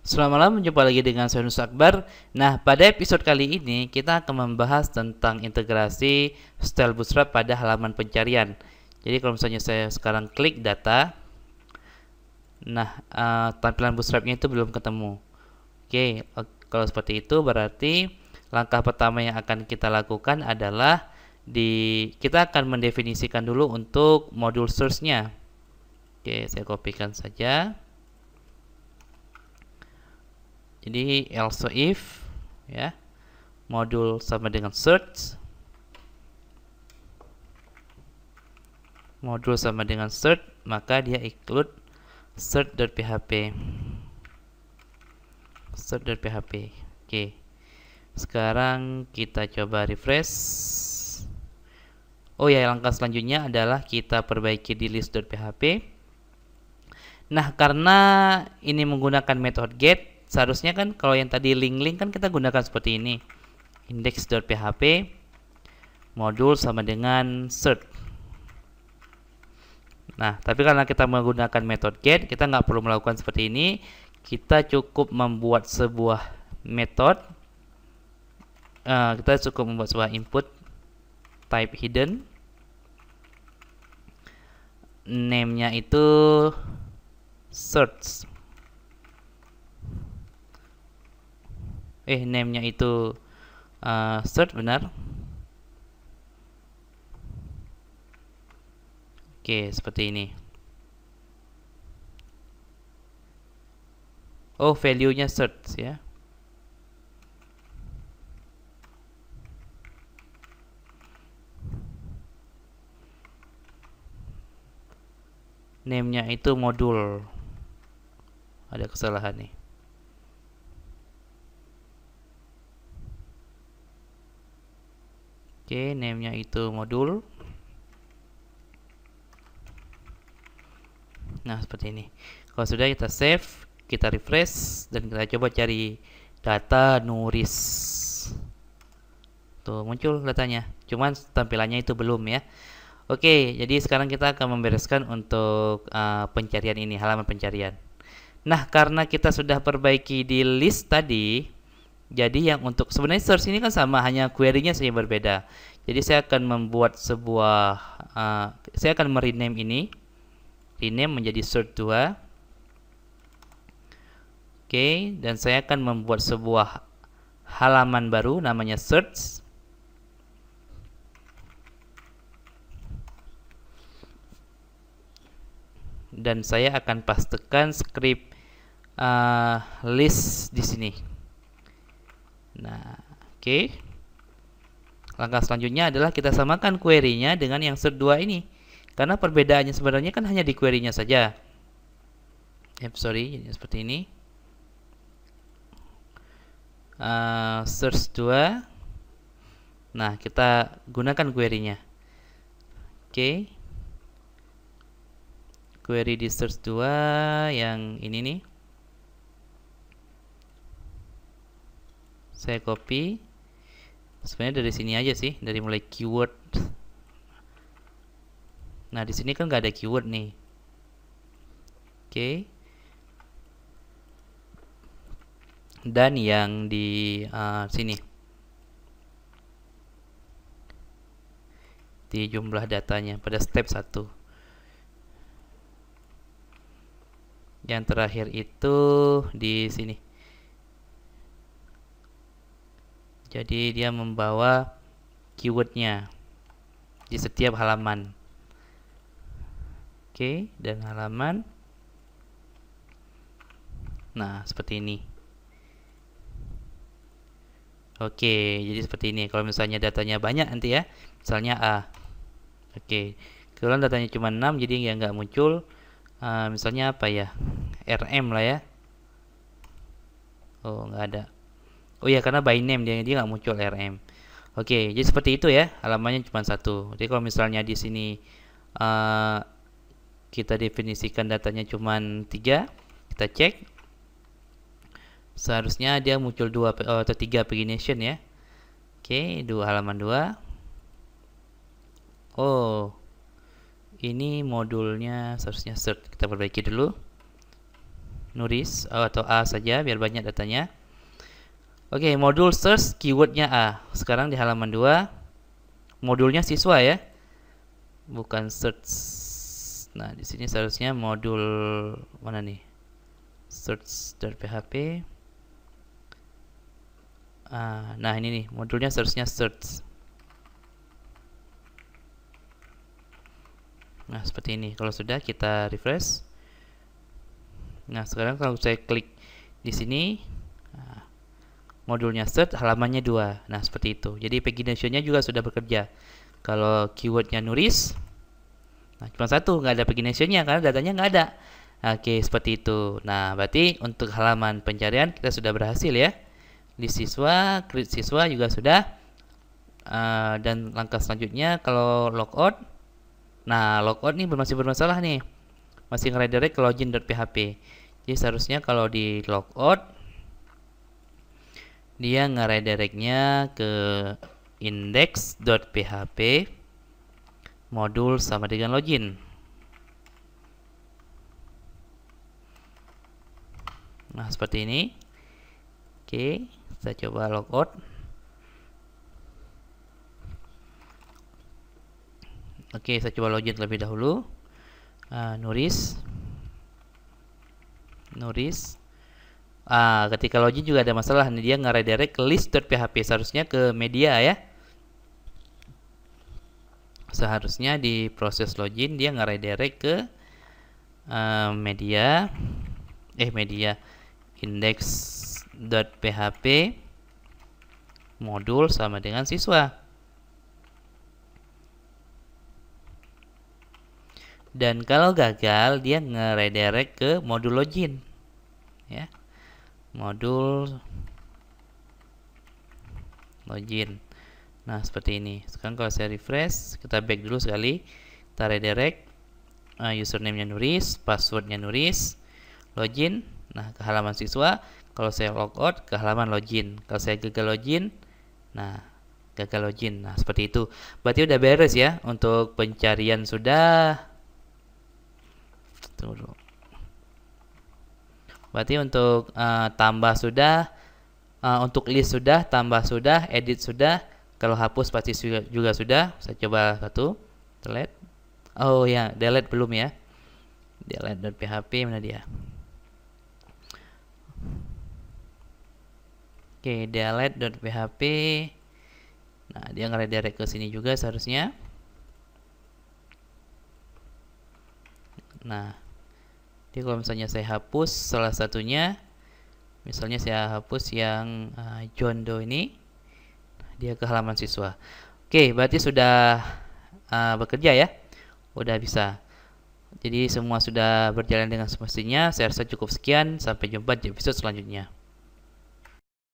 Selamat malam, jumpa lagi dengan saya Nus Akbar. Nah, pada episode kali ini kita akan membahas tentang integrasi style bootstrap pada halaman pencarian. Jadi kalau misalnya saya sekarang klik data, nah uh, tampilan bootstrapnya itu belum ketemu. Oke, kalau seperti itu berarti langkah pertama yang akan kita lakukan adalah di kita akan mendefinisikan dulu untuk modul source-nya. Oke, saya kopikan saja jadi else if ya modul sama dengan search modul sama dengan search maka dia include search.php search.php oke sekarang kita coba refresh oh ya langkah selanjutnya adalah kita perbaiki di list.php nah karena ini menggunakan method get seharusnya kan kalau yang tadi link-link kan kita gunakan seperti ini index.php modul sama dengan search. nah tapi karena kita menggunakan metode get kita nggak perlu melakukan seperti ini kita cukup membuat sebuah metode uh, kita cukup membuat sebuah input type hidden name-nya itu search eh namenya itu uh, eh, search benar oke seperti ini oh value nya search ya namenya itu modul ada kesalahan nih Oke, namenya itu modul. Nah, seperti ini. Kalau sudah kita save, kita refresh dan kita coba cari data Nuris. Tuh, muncul datanya. Cuman tampilannya itu belum ya. Oke, jadi sekarang kita akan membereskan untuk uh, pencarian ini, halaman pencarian. Nah, karena kita sudah perbaiki di list tadi, jadi yang untuk sebenarnya search ini kan sama, hanya query-nya saja berbeda. Jadi saya akan membuat sebuah uh, saya akan merename ini rename menjadi search 2. Oke, okay, dan saya akan membuat sebuah halaman baru namanya search. Dan saya akan pastikan script uh, list di sini. Nah, oke. Okay. Langkah selanjutnya adalah kita samakan query-nya dengan yang ser2 ini. Karena perbedaannya sebenarnya kan hanya di query-nya saja. Eh, sorry, jadi seperti ini. Uh, search 2. Nah, kita gunakan query-nya. Oke. Okay. Query di search 2 yang ini nih. saya copy sebenarnya dari sini aja sih dari mulai keyword nah di sini kan nggak ada keyword nih oke okay. dan yang di uh, sini di jumlah datanya pada step 1 yang terakhir itu di sini jadi dia membawa keywordnya di setiap halaman oke okay, dan halaman nah seperti ini oke okay, jadi seperti ini kalau misalnya datanya banyak nanti ya misalnya A oke okay. kalau datanya cuma 6 jadi ya nggak muncul uh, misalnya apa ya RM lah ya oh nggak ada Oh ya karena by name dia dia nggak muncul RM. Oke, okay, jadi seperti itu ya. Alamannya cuma satu. Jadi kalau misalnya di sini uh, kita definisikan datanya cuma tiga, kita cek. Seharusnya dia muncul dua eh, atau tiga pagination ya. Oke, okay, dua halaman dua. Oh, ini modulnya seharusnya cert. Kita perbaiki dulu. Nuris oh, atau A saja biar banyak datanya. Oke, okay, modul search keywordnya A. Sekarang di halaman 2, modulnya siswa ya. Bukan search. Nah, di sini seharusnya modul mana nih? Search dari PHP. Ah, nah, ini nih, modulnya seharusnya search. Nah, seperti ini. Kalau sudah, kita refresh. Nah, sekarang kalau saya klik di sini, modulnya search halamannya dua nah seperti itu jadi paginationnya juga sudah bekerja kalau keywordnya nulis nah cuma satu nggak ada paginationnya karena datanya nggak ada oke seperti itu nah berarti untuk halaman pencarian kita sudah berhasil ya di siswa klik siswa juga sudah uh, dan langkah selanjutnya kalau logout nah logout nih masih bermasalah nih masih ngeredirect ke login.php jadi seharusnya kalau di logout dia ngeredirectnya ke index.php modul sama dengan login nah seperti ini oke saya coba logout oke saya coba login terlebih dahulu uh, ah, nuris nuris Ah, ketika login juga ada masalah nih dia ngeredirect ke list PHP seharusnya ke media ya. Seharusnya di proses login dia ngeredirect ke uh, media eh media index.php modul sama dengan siswa. Dan kalau gagal dia ngeredirect ke modul login. Ya modul login nah seperti ini sekarang kalau saya refresh kita back dulu sekali kita redirect uh, eh, username nya nuris nya nuris login nah ke halaman siswa kalau saya logout ke halaman login kalau saya gagal login nah gagal login nah seperti itu berarti udah beres ya untuk pencarian sudah tunggu dulu Berarti untuk uh, tambah sudah, uh, untuk list sudah, tambah sudah, edit sudah. Kalau hapus pasti juga, juga sudah. Saya coba satu, delete. Oh ya, delete belum ya. delete. Delete.php mana dia? Oke, okay, delete.php. Nah, dia ngeredirect ke sini juga seharusnya. Nah, jadi kalau misalnya saya hapus salah satunya, misalnya saya hapus yang uh, John Doe ini, dia ke halaman siswa. Oke, berarti sudah uh, bekerja ya, udah bisa. Jadi semua sudah berjalan dengan semestinya. Saya rasa cukup sekian. Sampai jumpa di episode selanjutnya.